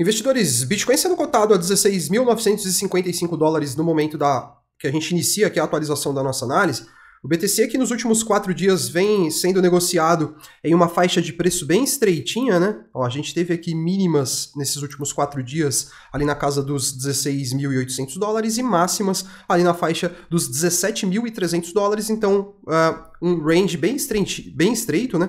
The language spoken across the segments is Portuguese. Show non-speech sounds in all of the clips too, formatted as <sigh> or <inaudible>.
Investidores, Bitcoin sendo cotado a 16.955 dólares no momento da que a gente inicia aqui a atualização da nossa análise. O BTC aqui é nos últimos quatro dias vem sendo negociado em uma faixa de preço bem estreitinha, né? Ó, a gente teve aqui mínimas nesses últimos quatro dias ali na casa dos 16.800 dólares e máximas ali na faixa dos 17.300 dólares. Então, uh, um range bem, estreito, bem estreito né?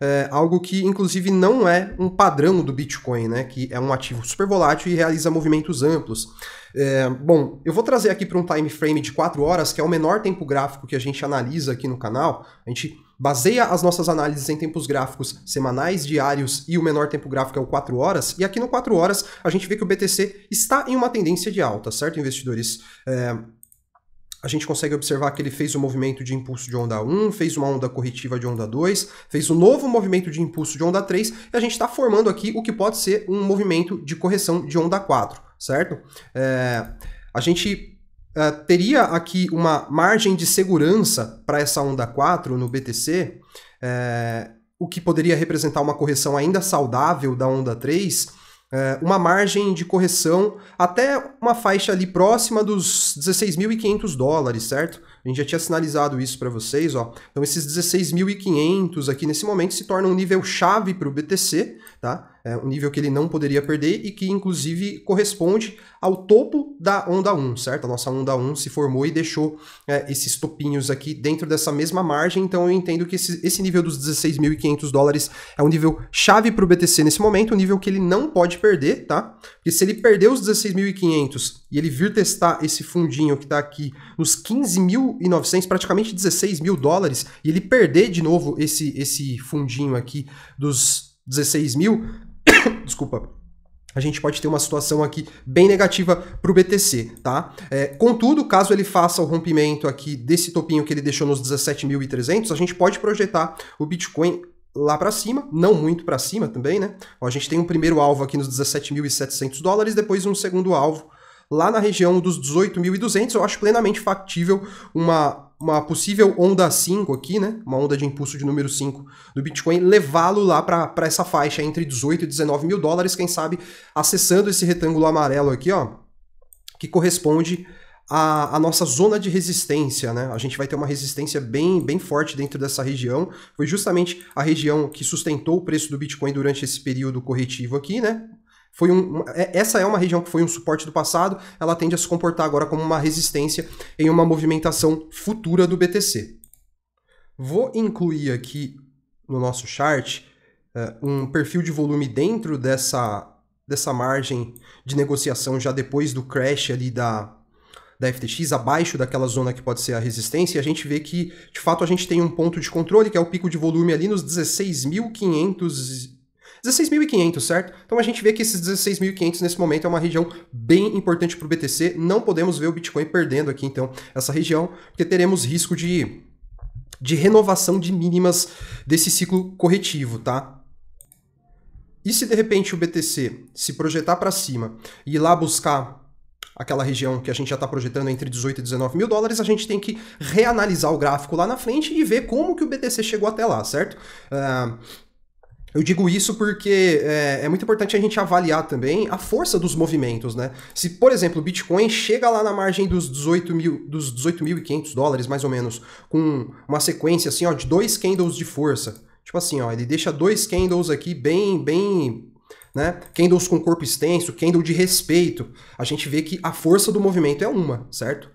É, algo que, inclusive, não é um padrão do Bitcoin, né? Que é um ativo super volátil e realiza movimentos amplos. É, bom, eu vou trazer aqui para um time frame de 4 horas, que é o menor tempo gráfico que a gente analisa aqui no canal. A gente baseia as nossas análises em tempos gráficos semanais, diários e o menor tempo gráfico é o 4 horas. E aqui no 4 horas a gente vê que o BTC está em uma tendência de alta, certo, investidores? É, a gente consegue observar que ele fez o movimento de impulso de onda 1, fez uma onda corretiva de onda 2, fez um novo movimento de impulso de onda 3, e a gente está formando aqui o que pode ser um movimento de correção de onda 4, certo? É, a gente é, teria aqui uma margem de segurança para essa onda 4 no BTC, é, o que poderia representar uma correção ainda saudável da onda 3, é, uma margem de correção até uma faixa ali próxima dos 16.500 dólares, certo? A gente já tinha sinalizado isso para vocês, ó. Então esses 16.500 aqui nesse momento se tornam um nível chave para o BTC, tá? É um nível que ele não poderia perder e que inclusive corresponde ao topo da onda 1, certo? A nossa onda 1 se formou e deixou é, esses topinhos aqui dentro dessa mesma margem, então eu entendo que esse, esse nível dos 16.500 dólares é um nível chave para o BTC nesse momento, um nível que ele não pode perder, tá? Porque se ele perder os 16.500 e ele vir testar esse fundinho que está aqui nos 15 mil 1.900, praticamente 16 mil dólares, e ele perder de novo esse, esse fundinho aqui dos 16 mil, <coughs> desculpa, a gente pode ter uma situação aqui bem negativa para o BTC, tá? É, contudo, caso ele faça o rompimento aqui desse topinho que ele deixou nos 17.300, a gente pode projetar o Bitcoin lá para cima, não muito para cima também, né? Ó, a gente tem um primeiro alvo aqui nos 17.700 dólares, depois um segundo alvo lá na região dos 18.200, eu acho plenamente factível uma, uma possível onda 5 aqui, né? Uma onda de impulso de número 5 do Bitcoin, levá-lo lá para essa faixa entre 18 e 19 mil dólares, quem sabe acessando esse retângulo amarelo aqui, ó, que corresponde a, a, nossa zona de resistência, né? A gente vai ter uma resistência bem, bem forte dentro dessa região. Foi justamente a região que sustentou o preço do Bitcoin durante esse período corretivo aqui, né? Foi um, é, essa é uma região que foi um suporte do passado, ela tende a se comportar agora como uma resistência em uma movimentação futura do BTC. Vou incluir aqui no nosso chart uh, um perfil de volume dentro dessa, dessa margem de negociação já depois do crash ali da, da FTX, abaixo daquela zona que pode ser a resistência, e a gente vê que, de fato, a gente tem um ponto de controle, que é o pico de volume ali nos 16.500 16.500, certo? Então a gente vê que esses 16.500 nesse momento é uma região bem importante para o BTC. Não podemos ver o Bitcoin perdendo aqui, então, essa região, porque teremos risco de, de renovação de mínimas desse ciclo corretivo, tá? E se de repente o BTC se projetar para cima e ir lá buscar aquela região que a gente já está projetando entre 18 e 19 mil dólares, a gente tem que reanalisar o gráfico lá na frente e ver como que o BTC chegou até lá, certo? Uh, eu digo isso porque é, é, muito importante a gente avaliar também a força dos movimentos, né? Se, por exemplo, o Bitcoin chega lá na margem dos 18 mil, dos 18.500 dólares, mais ou menos, com uma sequência assim, ó, de dois candles de força. Tipo assim, ó, ele deixa dois candles aqui bem, bem, né? Candles com corpo extenso, candle de respeito. A gente vê que a força do movimento é uma, certo?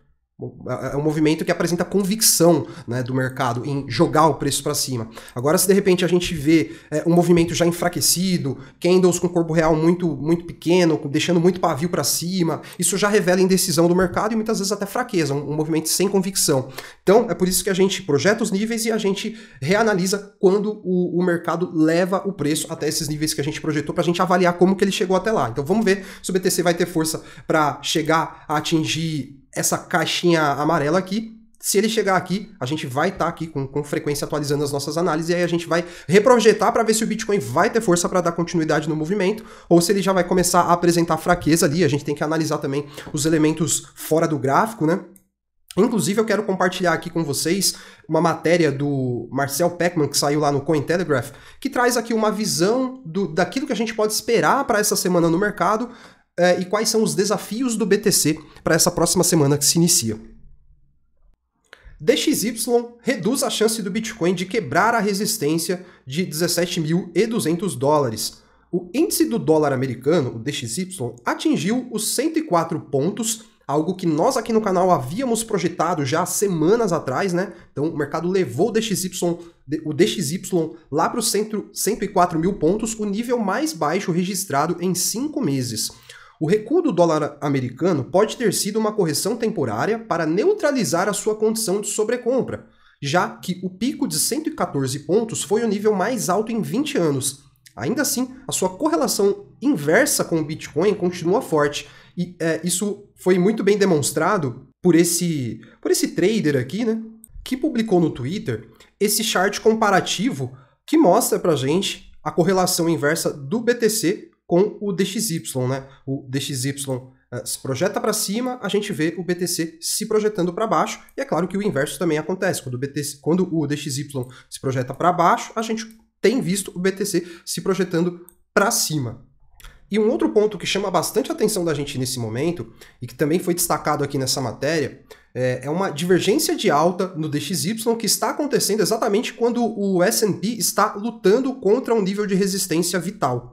É, é um movimento que apresenta convicção né, do mercado em jogar o preço para cima. Agora, se de repente a gente vê é, um movimento já enfraquecido, candles com corpo real muito, muito pequeno, deixando muito pavio para cima, isso já revela indecisão do mercado e muitas vezes até fraqueza, um, um, movimento sem convicção. Então, é por isso que a gente projeta os níveis e a gente reanalisa quando o, o mercado leva o preço até esses níveis que a gente projetou para a gente avaliar como que ele chegou até lá. Então, vamos ver se o BTC vai ter força para chegar a atingir essa caixinha amarela aqui. Se ele chegar aqui, a gente vai estar tá aqui com, com frequência atualizando as nossas análises e aí a gente vai reprojetar para ver se o Bitcoin vai ter força para dar continuidade no movimento ou se ele já vai começar a apresentar fraqueza ali. A gente tem que analisar também os elementos fora do gráfico, né? Inclusive, eu quero compartilhar aqui com vocês uma matéria do Marcel Peckman, que saiu lá no Cointelegraph, que traz aqui uma visão do, daquilo que a gente pode esperar para essa semana no mercado, é, e quais são os desafios do BTC para essa próxima semana que se inicia. DXY reduz a chance do Bitcoin de quebrar a resistência de 17.200 dólares. O índice do dólar americano, o DXY, atingiu os 104 pontos, algo que nós aqui no canal havíamos projetado já semanas atrás, né? Então o mercado levou o DXY, o DXY lá para os 104 mil pontos, o nível mais baixo registrado em cinco meses. O recuo do dólar americano pode ter sido uma correção temporária para neutralizar a sua condição de sobrecompra, já que o pico de 114 pontos foi o nível mais alto em 20 anos. Ainda assim, a sua correlação inversa com o Bitcoin continua forte, e é, isso foi muito bem demonstrado por esse, por esse trader aqui, né? Que publicou no Twitter esse chart comparativo que mostra pra gente a correlação inversa do BTC com o DXY, né? O DXY ah, se projeta para cima, a gente vê o BTC se projetando para baixo, e é claro que o inverso também acontece. Quando o, BTC, quando o DXY se projeta para baixo, a gente tem visto o BTC se projetando para cima. E um outro ponto que chama bastante a atenção da gente nesse momento, e que também foi destacado aqui nessa matéria, é, é uma divergência de alta no DXY que está acontecendo exatamente quando o SP está lutando contra um nível de resistência vital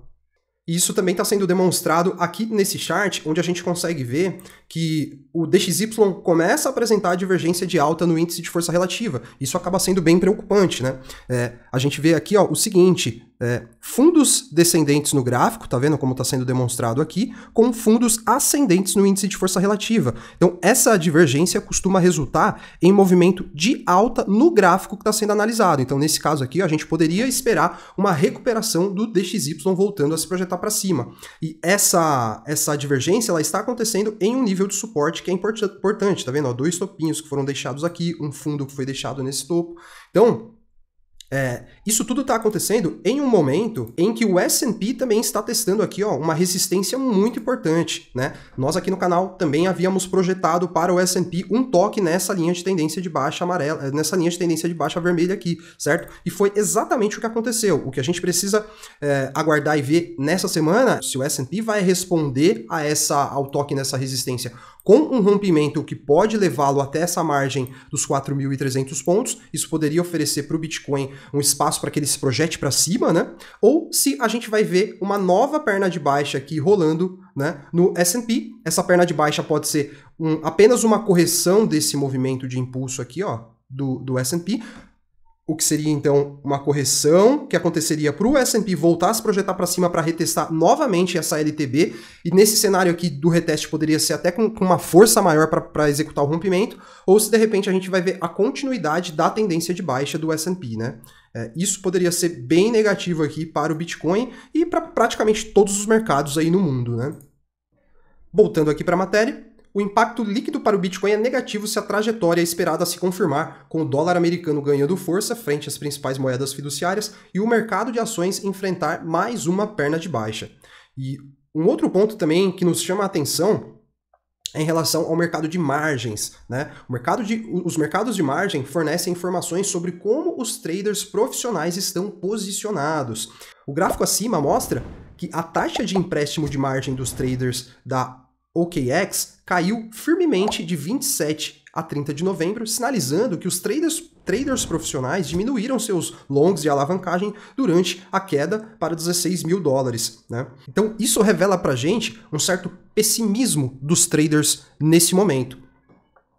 isso também está sendo demonstrado aqui nesse chart, onde a gente consegue ver que o DXY começa a apresentar divergência de alta no índice de força relativa. Isso acaba sendo bem preocupante, né? É, a gente vê aqui ó, o seguinte, é, fundos descendentes no gráfico, tá vendo como está sendo demonstrado aqui, com fundos ascendentes no índice de força relativa. Então, essa divergência costuma resultar em movimento de alta no gráfico que está sendo analisado. Então, nesse caso aqui, a gente poderia esperar uma recuperação do DXY voltando a se projetar para cima. E essa, essa divergência ela está acontecendo em um nível de suporte que é importante, tá vendo? Ó, dois topinhos que foram deixados aqui, um fundo que foi deixado nesse topo. Então, é, isso tudo está acontecendo em um momento em que o S&P também está testando aqui ó, uma resistência muito importante. Né? Nós aqui no canal também havíamos projetado para o S&P um toque nessa linha de tendência de baixa amarela, eh, nessa linha de tendência de baixa vermelha aqui, certo? E foi exatamente o que aconteceu. O que a gente precisa é, aguardar e ver nessa semana se o S&P vai responder a essa, ao toque nessa resistência com um rompimento que pode levá-lo até essa margem dos 4.300 pontos, isso poderia oferecer para o Bitcoin um espaço para que ele se projete para cima, né? Ou se a gente vai ver uma nova perna de baixa aqui rolando né? No S&P, essa perna de baixa pode ser um, apenas uma correção desse movimento de impulso aqui, ó, do, do S&P, o que seria então uma correção que aconteceria para o S&P voltar a se projetar para cima para retestar novamente essa LTB, e nesse cenário aqui do reteste poderia ser até com, com uma força maior para executar o rompimento, ou se de repente a gente vai ver a continuidade da tendência de baixa do S&P, né? É, isso poderia ser bem negativo aqui para o Bitcoin e para praticamente todos os mercados aí no mundo, né? Voltando aqui para a matéria, o impacto líquido para o Bitcoin é negativo se a trajetória é esperada se confirmar, com o dólar americano ganhando força frente às principais moedas fiduciárias e o mercado de ações enfrentar mais uma perna de baixa. E um outro ponto também que nos chama a atenção em relação ao mercado de margens. Né? Mercado de, os mercados de margem fornecem informações sobre como os traders profissionais estão posicionados. O gráfico acima mostra que a taxa de empréstimo de margem dos traders da KX caiu firmemente de 27 a 30 de novembro, sinalizando que os traders, traders profissionais diminuíram seus longs de alavancagem durante a queda para 16 mil dólares. Né? Então, isso revela para gente um certo pessimismo dos traders nesse momento.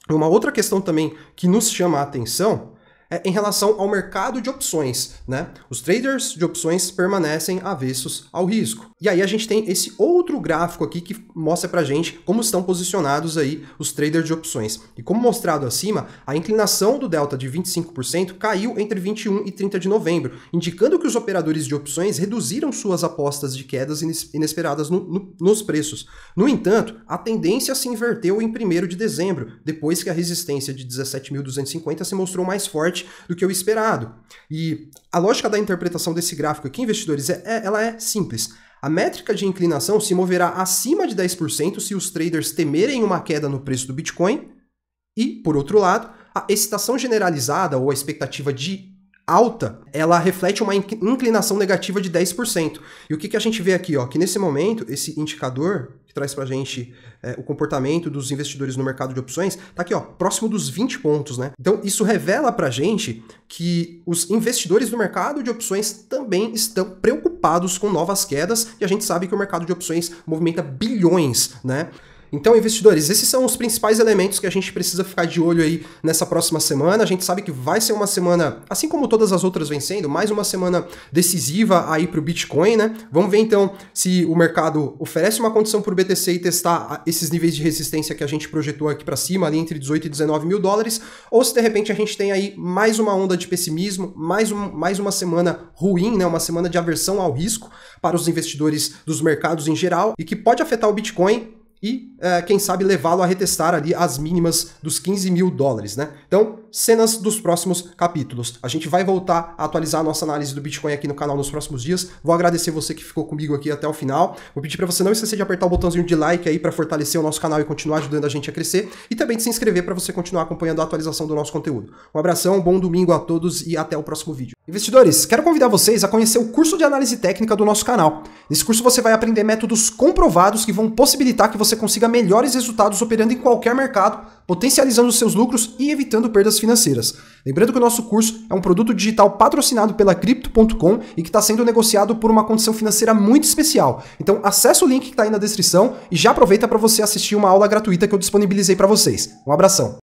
Uma outra questão também que nos chama a atenção é, em relação ao mercado de opções. Né? Os traders de opções permanecem avessos ao risco. E aí a gente tem esse outro gráfico aqui que mostra para gente como estão posicionados aí os traders de opções. E como mostrado acima, a inclinação do delta de 25% caiu entre 21 e 30 de novembro, indicando que os operadores de opções reduziram suas apostas de quedas inesperadas no, no, nos preços. No entanto, a tendência se inverteu em 1 de dezembro, depois que a resistência de 17.250 se mostrou mais forte do que o esperado. E a lógica da interpretação desse gráfico aqui, investidores, é, é ela é simples. A métrica de inclinação se moverá acima de 10% se os traders temerem uma queda no preço do Bitcoin, e, por outro lado, a excitação generalizada ou a expectativa de alta, ela reflete uma inclinação negativa de 10%. E o que, que a gente vê aqui? Ó, que nesse momento, esse indicador que traz para a gente é, o comportamento dos investidores no mercado de opções, tá aqui, ó, próximo dos 20 pontos, né? Então, isso revela para a gente que os investidores do mercado de opções também estão preocupados com novas quedas e a gente sabe que o mercado de opções movimenta bilhões, né? Então, investidores, esses são os principais elementos que a gente precisa ficar de olho aí nessa próxima semana. A gente sabe que vai ser uma semana, assim como todas as outras vencendo, mais uma semana decisiva aí para o Bitcoin, né? Vamos ver então se o mercado oferece uma condição para o BTC e testar ah, esses níveis de resistência que a gente projetou aqui para cima, ali entre 18 e 19 mil dólares, ou se de repente a gente tem aí mais uma onda de pessimismo, mais, um, mais uma semana ruim, né? Uma semana de aversão ao risco para os investidores dos mercados em geral e que pode afetar o Bitcoin e, eh, quem sabe, levá-lo a retestar ali as mínimas dos 15 mil dólares, né? Então, cenas dos próximos capítulos. A gente vai voltar a atualizar a nossa análise do Bitcoin aqui no canal nos próximos dias. Vou agradecer você que ficou comigo aqui até o final. Vou pedir para você não esquecer de apertar o botãozinho de like aí para fortalecer o nosso canal e continuar ajudando a gente a crescer e também de se inscrever para você continuar acompanhando a atualização do nosso conteúdo. Um abração, bom domingo a todos e até o próximo vídeo. Investidores, quero convidar vocês a conhecer o curso de análise técnica do nosso canal. Nesse curso você vai aprender métodos comprovados que vão possibilitar que você consiga melhores resultados operando em qualquer mercado potencializando seus lucros e evitando perdas financeiras. Lembrando que o nosso curso é um produto digital patrocinado pela Crypto.com e que está sendo negociado por uma condição financeira muito especial. Então acessa o link que está aí na descrição e já aproveita para você assistir uma aula gratuita que eu disponibilizei para vocês. Um abração!